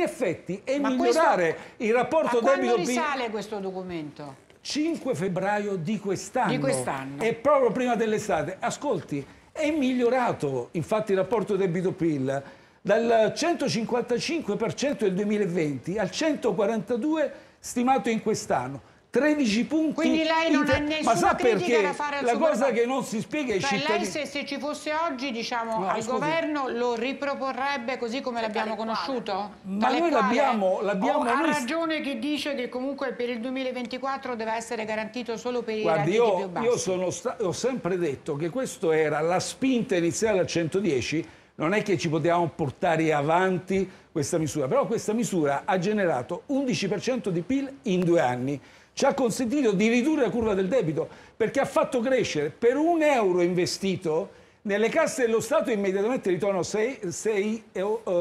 gli effetti e Ma migliorare questo... il rapporto debito-PIL. Ma quando risale questo documento? 5 febbraio di quest'anno. Di quest'anno. E proprio prima dell'estate. Ascolti, è migliorato infatti il rapporto debito-PIL dal 155% del 2020 al 142% stimato in quest'anno. 13 punti. Quindi lei non inter... ha nessuna Ma sa perché da fare al La cosa che non si spiega è cioè, cittadini... lei se, se, ci fosse oggi, diciamo, no, al scusi. governo lo riproporrebbe così come l'abbiamo conosciuto? Ma noi l'abbiamo... l'abbiamo oh, Ha ragione chi dice che comunque per il 2024 deve essere garantito solo per Guardi, i redditi più bassi. Io sono sta... ho sempre detto che questo era la spinta iniziale al 110 non è che ci potevamo portare avanti questa misura, però questa misura ha generato 11% di PIL in due anni ci ha consentito di ridurre la curva del debito perché ha fatto crescere per un euro investito nelle casse dello Stato immediatamente ritorno 6, 6,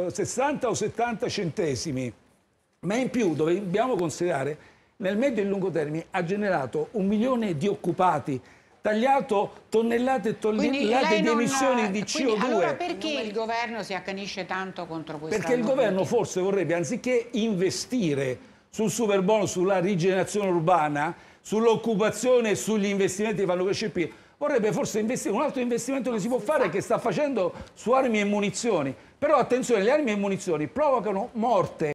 60 o 70 centesimi, ma in più dobbiamo considerare nel medio e lungo termine ha generato un milione di occupati, tagliato tonnellate e tonnellate di emissioni non, di CO2. Allora perché il governo si accanisce tanto contro questo? Perché il governo forse vorrebbe, anziché investire sul super bonus, sulla rigenerazione urbana, sull'occupazione e sugli investimenti che fanno crescere il PIL, vorrebbe forse investire un altro investimento che si può fare che sta facendo su armi e munizioni. Però attenzione, le armi e munizioni provocano morte.